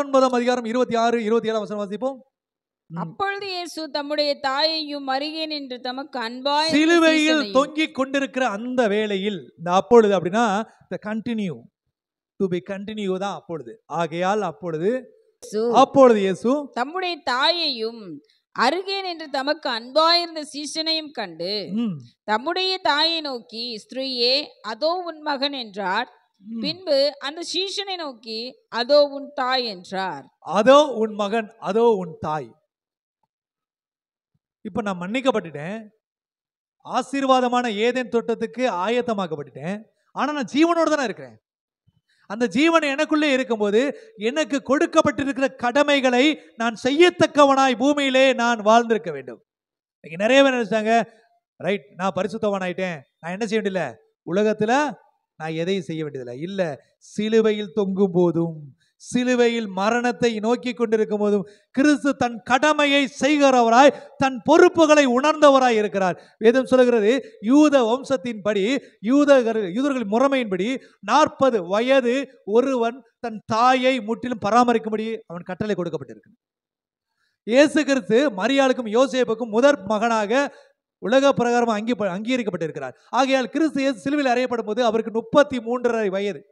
பத்தொன்பதாம் அதிகாரம் இருபத்தி ஆறு இருபத்தி ஏழாம் வசனம் வாசிப்போம் அப்பொழுது இயேசு தம்முடைய தாயையும் தமக்கு அன்பாய் சிலுவையில் தொங்கிக் கொண்டிருக்கிற அந்த வேளையில் இந்த அப்பொழுது அப்படின்னா கண்டினியூ டு பி கண்டினியூ தான் அப்பொழுது ஆகையால் அப்பொழுது அப்பொழுது இயேசு தம்முடைய தாயையும் அருகே தமக்கு அன்பாயிருந்த சீசனையும் கண்டு தம்முடைய தாயை நோக்கி ஸ்திரீயே அதோ உன் மகன் என்றார் பின்பு அந்த சீஷனை நோக்கி அதோ உன் தாய் என்றார் அதோ உன் மகன் அதோ உன் தாய் இப்ப நான் மன்னிக்கப்பட்டுட்டேன் ஆசீர்வாதமான ஏதேன் தோட்டத்துக்கு ஆயத்தமாக்கப்பட்டுட்டேன் ஆனா நான் ஜீவனோடு தானே இருக்கிறேன் அந்த ஜீவன் எனக்குள்ளே இருக்கும்போது எனக்கு கொடுக்கப்பட்டிருக்கிற கடமைகளை நான் செய்யத்தக்கவனாய் பூமியிலே நான் வாழ்ந்திருக்க வேண்டும் இன்னைக்கு நிறைய பேர் நினைச்சாங்க ரைட் நான் பரிசுத்தவன் ஆயிட்டேன் நான் என்ன செய்ய வேண்டியல உலகத்துல நான் எதையும் செய்ய வேண்டியதில்லை இல்லை சிலுவையில் தொங்கும் போதும் சிலுவையில் மரணத்தை நோக்கி கொண்டிருக்கும் போதும் கிறிஸ்து தன் கடமையை செய்கிறவராய் தன் பொறுப்புகளை உணர்ந்தவராய் இருக்கிறார் வேதம் சொல்கிறது யூத வம்சத்தின்படி யூதர்கள் யூதர்கள் முறைமையின்படி நாற்பது வயது ஒருவன் தன் தாயை முற்றிலும் பராமரிக்கும்படி அவன் கட்டளை கொடுக்கப்பட்டிருக்கிறான் இயேசு கிறிஸ்து மரியாளுக்கும் யோசேப்புக்கும் முதற் மகனாக உலக பிரகாரம் அங்கீ அங்கீகரிக்கப்பட்டிருக்கிறார் ஆகையால் கிறிஸ்து இயேசு சிலுவில் அறையப்படும் போது அவருக்கு முப்பத்தி மூன்றரை வயது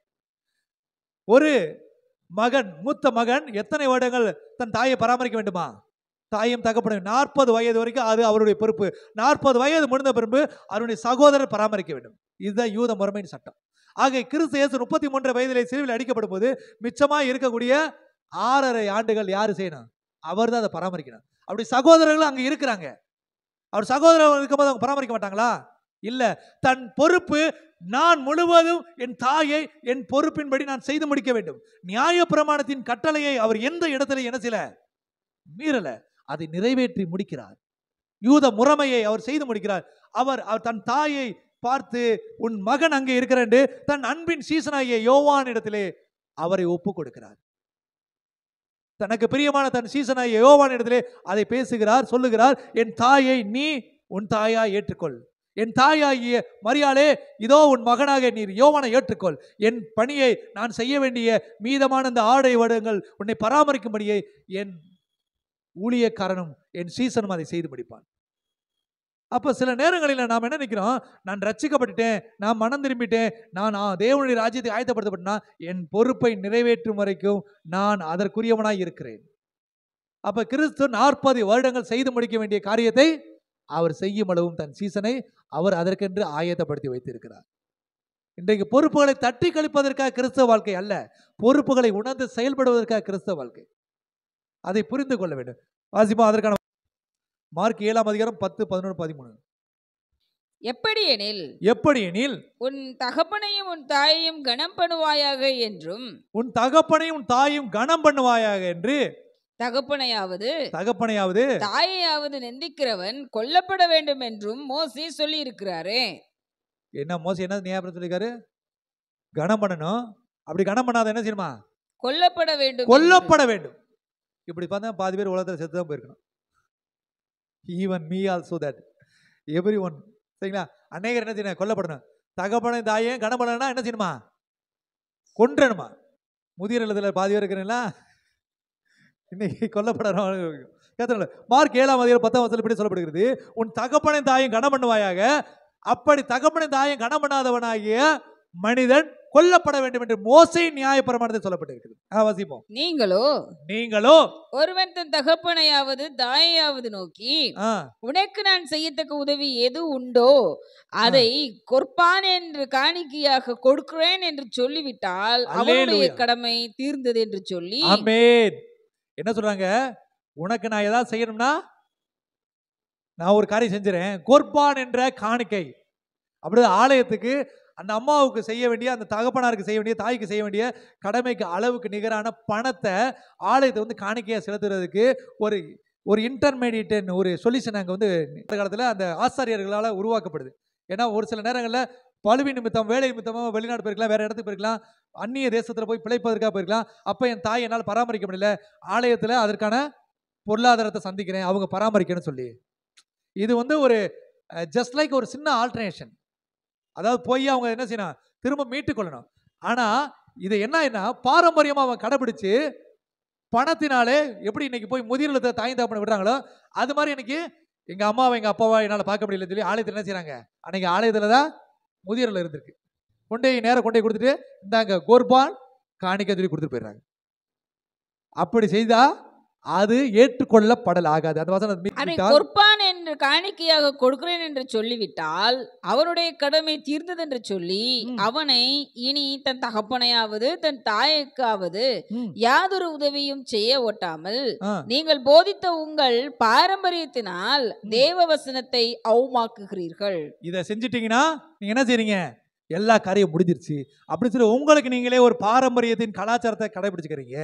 ஒரு மகன் மூத்த மகன் எத்தனை வருடங்கள் தன் தாயை பராமரிக்க வேண்டுமா தாயும் தகப்படும் நாற்பது வயது வரைக்கும் அது அவருடைய பொறுப்பு நாற்பது வயது முடிந்த பிறப்பு அவருடைய சகோதரர் பராமரிக்க வேண்டும் இதுதான் யூத முறைமையின் சட்டம் ஆக கிறிஸ்து இயேசு முப்பத்தி மூன்று வயதிலே சிலுவில் அடிக்கப்படும் போது மிச்சமாக இருக்கக்கூடிய ஆறரை ஆண்டுகள் யார் செய்யணும் அவர் தான் அதை பராமரிக்கணும் அப்படி சகோதரர்கள் அங்கே இருக்கிறாங்க அவர் சகோதரர் இருக்கும்போது அவங்க பராமரிக்க மாட்டாங்களா இல்லை தன் பொறுப்பு நான் முழுவதும் என் தாயை என் பொறுப்பின்படி நான் செய்து முடிக்க வேண்டும் நியாய பிரமாணத்தின் கட்டளையை அவர் எந்த இடத்துல என்ன செய்யல மீறல அதை நிறைவேற்றி முடிக்கிறார் யூத முறைமையை அவர் செய்து முடிக்கிறார் அவர் அவர் தன் தாயை பார்த்து உன் மகன் அங்கே இருக்கிறேன் தன் அன்பின் சீசனாகிய யோவான் இடத்திலே அவரை ஒப்பு கொடுக்கிறார் தனக்கு பிரியமான தன் சீசனாகிய யோவான் இடத்திலே அதை பேசுகிறார் சொல்லுகிறார் என் தாயை நீ உன் தாயா ஏற்றுக்கொள் என் தாயாகிய மரியாளே இதோ உன் மகனாக நீர் யோவனை ஏற்றுக்கொள் என் பணியை நான் செய்ய வேண்டிய மீதமான இந்த ஆடை வடங்கள் உன்னை பராமரிக்கும்படியே என் ஊழியக்காரனும் என் சீசனும் அதை செய்து முடிப்பான் அப்போ சில நேரங்களில் நாம் என்ன நிற்கிறோம் நான் ரச்சிக்கப்பட்டுட்டேன் நான் மனம் திரும்பிட்டேன் நான் தேவனுடைய ராஜ்யத்தை ஆயத்தப்படுத்தப்பட்டனா என் பொறுப்பை நிறைவேற்றும் வரைக்கும் நான் அதற்குரியவனாய் இருக்கிறேன் அப்போ கிறிஸ்து நாற்பது வருடங்கள் செய்து முடிக்க வேண்டிய காரியத்தை அவர் செய்யும் அளவும் தன் சீசனை அவர் அதற்கென்று ஆயத்தப்படுத்தி வைத்திருக்கிறார் இன்றைக்கு பொறுப்புகளை தட்டி கழிப்பதற்காக கிறிஸ்தவ வாழ்க்கை அல்ல பொறுப்புகளை உணர்ந்து செயல்படுவதற்காக கிறிஸ்தவ வாழ்க்கை அதை புரிந்து கொள்ள வேண்டும் வாசிப்போம் அதற்கான மார்க் ஏழாம் அதிகாரம் பத்து பதினொன்று பதிமூணு எப்படி எனில் எப்படி எனில் உன் தகப்பனையும் உன் தாயையும் கனம் பண்ணுவாயாக என்றும் உன் தகப்பனையும் உன் தாயும் கனம் பண்ணுவாயாக என்று தகப்பனையாவது தகப்பனையாவது தாயையாவது நிந்திக்கிறவன் கொல்லப்பட வேண்டும் என்றும் மோசி சொல்லி இருக்கிறாரே என்ன மோசி என்ன நியாபகம் சொல்லியிருக்காரு கனம் பண்ணணும் அப்படி கனம் பண்ணாத என்ன செய்யுமா கொல்லப்பட வேண்டும் கொல்லப்பட வேண்டும் இப்படி பார்த்தா பாதி பேர் உலகத்தில் செத்து தான் போயிருக்கணும் even me also that everyone சரிங்களா அநேகர் என்ன செய்யணும் கொல்லப்படணும் தகப்பன தாயே கனப்படனா என்ன செய்யணுமா கொன்றணுமா முதியர் இல்லத்தில் பாதி இருக்கிறீங்களா இன்னைக்கு கொல்லப்படுறவங்க கேத்தன மார்க் ஏழாம் அதிகாரம் பத்தாம் வசதியில் இப்படி சொல்லப்படுகிறது உன் தகப்பனை தாயும் கனம் பண்ணுவாயாக அப்படி தகப்பனை தாயும் கனம் பண்ணாதவனாகிய மனிதன் கொல்லப்பட வேண்டும் என்று மோசை நியாய சொல்லப்பட்டிருக்கிறது வாசிப்போம் நீங்களோ நீங்களோ ஒருவன் தன் தகப்பனையாவது தாயையாவது நோக்கி உனக்கு நான் செய்யத்தக்க உதவி எது உண்டோ அதை கொற்பான் என்று காணிக்கையாக கொடுக்கிறேன் என்று சொல்லிவிட்டால் அவனுடைய கடமை தீர்ந்தது என்று சொல்லி என்ன சொல்றாங்க உனக்கு நான் ஏதாவது செய்யணும்னா நான் ஒரு காரியம் செஞ்சுறேன் கோர்பான் என்ற காணிக்கை அப்படி ஆலயத்துக்கு அந்த அம்மாவுக்கு செய்ய வேண்டிய அந்த தகப்பனாருக்கு செய்ய வேண்டிய தாய்க்கு செய்ய வேண்டிய கடமைக்கு அளவுக்கு நிகரான பணத்தை ஆலயத்தை வந்து காணிக்கையாக செலுத்துறதுக்கு ஒரு ஒரு இன்டர்மீடியட்னு ஒரு சொல்யூஷன் அங்கே வந்து இந்த காலத்தில் அந்த ஆசாரியர்களால் உருவாக்கப்படுது ஏன்னா ஒரு சில நேரங்களில் பழுவி நிமித்தம் வேலை நிமித்தமாக வெளிநாடு போயிருக்கலாம் வேறு இடத்துக்கு போயிருக்கலாம் அந்நிய தேசத்தில் போய் பிழைப்பதற்காக போயிருக்கலாம் அப்போ என் தாய் என்னால் பராமரிக்க முடியல ஆலயத்தில் அதற்கான பொருளாதாரத்தை சந்திக்கிறேன் அவங்க பராமரிக்கணும்னு சொல்லி இது வந்து ஒரு ஜஸ்ட் லைக் ஒரு சின்ன ஆல்டர்னேஷன் அதாவது போய் அவங்க என்ன செய்யணும் திரும்ப மீட்டுக்கொள்ளணும் ஆனால் இது என்ன என்ன பாரம்பரியமாக அவன் கடைபிடிச்சு பணத்தினாலே எப்படி இன்னைக்கு போய் முதியல தாய் தாப்பனை விடுறாங்களோ அது மாதிரி இன்னைக்கு எங்கள் அம்மாவை எங்க அப்பாவை என்னால் பார்க்க முடியலன்னு சொல்லி ஆலயத்தில் என்ன செய்கிறாங்க அன்னைக்கு ஆலயத்தில் தான் முதியரில் இருந்திருக்கு கொண்டே நேரம் கொண்டே கொடுத்துட்டு இந்தாங்க கோர்பான் காணிக்க சொல்லி கொடுத்துட்டு போயிடுறாங்க அப்படி செய்தால் அது ஏற்றுக்கொள்ளப்படலாகாது ஆகாது அந்த வசனம் என்று காணிக்கையாக கொடுக்கிறேன் என்று சொல்லிவிட்டால் அவனுடைய கடமை தீர்ந்தது என்று சொல்லி அவனை இனி தன் தகப்பனையாவது தன் தாய்க்காவது யாதொரு உதவியும் செய்ய ஒட்டாமல் நீங்கள் போதித்த உங்கள் பாரம்பரியத்தினால் தேவ வசனத்தை அவமாக்குகிறீர்கள் இதை செஞ்சிட்டீங்கன்னா நீங்க என்ன செய்றீங்க எல்லா காரியம் முடிஞ்சிருச்சு அப்படின்னு சொல்லி உங்களுக்கு நீங்களே ஒரு பாரம்பரியத்தின் கலாச்சாரத்தை கடைபிடிச்சுக்கிறீங்க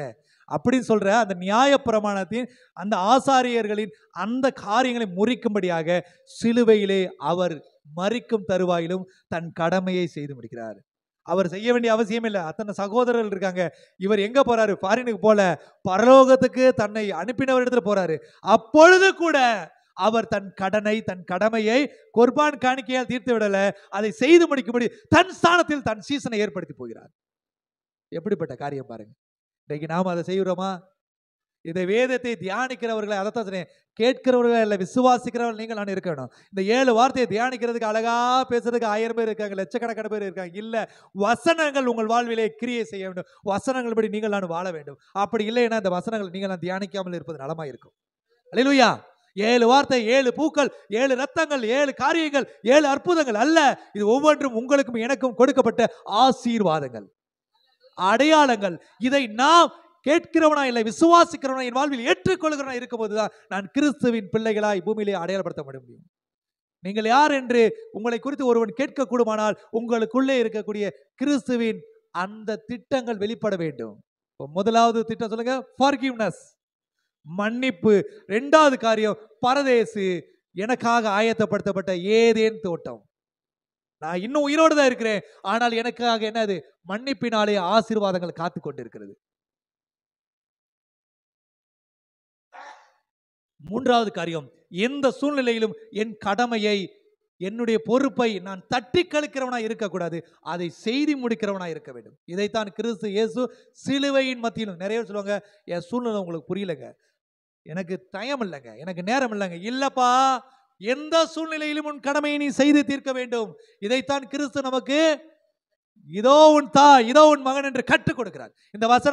அப்படின்னு சொல்கிற அந்த நியாயப்பிரமாணத்தின் அந்த ஆசாரியர்களின் அந்த காரியங்களை முறிக்கும்படியாக சிலுவையிலே அவர் மறிக்கும் தருவாயிலும் தன் கடமையை செய்து முடிக்கிறார் அவர் செய்ய வேண்டிய அவசியம் இல்லை அத்தனை சகோதரர்கள் இருக்காங்க இவர் எங்க போறாரு ஃபாரினுக்கு போல பரலோகத்துக்கு தன்னை அனுப்பினவரிடத்துல போறாரு அப்பொழுது கூட அவர் தன் கடனை தன் கடமையை குர்பான் காணிக்கையால் தீர்த்து விடல அதை செய்து முடிக்கும்படி தன் ஸ்தானத்தில் தன் சீசனை ஏற்படுத்தி போகிறார் எப்படிப்பட்ட காரியம் பாருங்க இன்றைக்கு நாம் அதை செய்கிறோமா இந்த வேதத்தை தியானிக்கிறவர்களை அதைத்தான் சொன்னேன் கேட்கிறவர்களா இல்லை விசுவாசிக்கிறவர்கள் நீங்கள் நான் இருக்கணும் இந்த ஏழு வார்த்தையை தியானிக்கிறதுக்கு அழகா பேசுறதுக்கு ஆயிரம் பேர் இருக்காங்க லட்சக்கணக்கான பேர் இருக்காங்க இல்லை வசனங்கள் உங்கள் வாழ்விலே கிரியை செய்ய வேண்டும் வசனங்கள் படி நீங்கள் நான் வாழ வேண்டும் அப்படி இல்லைன்னா இந்த வசனங்களை நீங்கள் நான் தியானிக்காமல் இருப்பது நலமா இருக்கும் அலையிலுயா ஏழு வார்த்தை ஏழு பூக்கள் ஏழு ரத்தங்கள் ஏழு காரியங்கள் ஏழு அற்புதங்கள் அல்ல இது ஒவ்வொன்றும் உங்களுக்கும் எனக்கும் கொடுக்கப்பட்ட ஆசீர்வாதங்கள் அடையாளங்கள் இதை நாம் கேட்கிறவனா இல்லை விசுவாசிக்கிறவனா என் வாழ்வில் ஏற்றுக்கொள்கிறவனா இருக்கும்போது தான் நான் கிறிஸ்துவின் பிள்ளைகளாய் பூமியிலே அடையாளப்படுத்த முடியும் நீங்கள் யார் என்று உங்களை குறித்து ஒருவன் கேட்கக்கூடுமானால் உங்களுக்குள்ளே இருக்கக்கூடிய கிறிஸ்துவின் அந்த திட்டங்கள் வெளிப்பட வேண்டும் முதலாவது திட்டம் சொல்லுங்க ஃபார்கிவ்னஸ் மன்னிப்பு ரெண்டாவது காரியம் பரதேசு எனக்காக ஆயத்தப்படுத்தப்பட்ட ஏதேன் தோட்டம் நான் இன்னும் உயிரோடு தான் இருக்கிறேன் ஆனால் எனக்காக என்னது மன்னிப்பினாலே ஆசீர்வாதங்கள் காத்து கொண்டிருக்கிறது மூன்றாவது காரியம் எந்த சூழ்நிலையிலும் என் கடமையை என்னுடைய பொறுப்பை நான் தட்டி கழிக்கிறவனா இருக்கக்கூடாது அதை செய்தி முடிக்கிறவனா இருக்க வேண்டும் இதைத்தான் கிறிஸ்து இயேசு சிலுவையின் மத்தியிலும் நிறைய சொல்லுவாங்க என் சூழ்நிலை உங்களுக்கு புரியலங்க எனக்கு டைம் இல்லைங்க எனக்கு நேரம் இல்லைங்க இல்லப்பா எந்த சூழ்நிலையிலும் உன் கடமையை நீ செய்து தீர்க்க வேண்டும் இதைத்தான் கிறிஸ்து நமக்கு இதோ உன் தா இதோ உன் மகன் என்று கற்றுக் கொடுக்கிறார் இந்த வசனம்